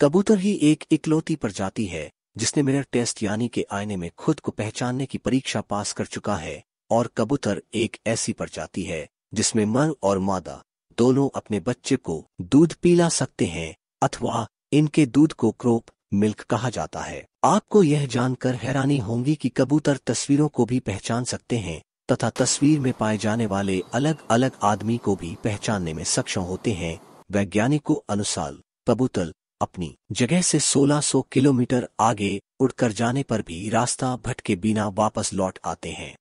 कबूतर ही एक इकलौती प्रजाति है जिसने मिरर टेस्ट यानी के आईने में खुद को पहचानने की परीक्षा पास कर चुका है और कबूतर एक ऐसी प्रजाति है जिसमें मर और मादा दोनों अपने बच्चे को दूध पिला सकते हैं अथवा इनके दूध को क्रोप मिल्क कहा जाता है आपको यह जानकर हैरानी होंगी कि कबूतर तस्वीरों को भी पहचान सकते हैं तथा तस्वीर में पाए जाने वाले अलग अलग आदमी को भी पहचानने में सक्षम होते हैं वैज्ञानिकों अनुसार कबूतर अपनी जगह से 1600 किलोमीटर आगे उड़कर जाने पर भी रास्ता भटके बिना वापस लौट आते हैं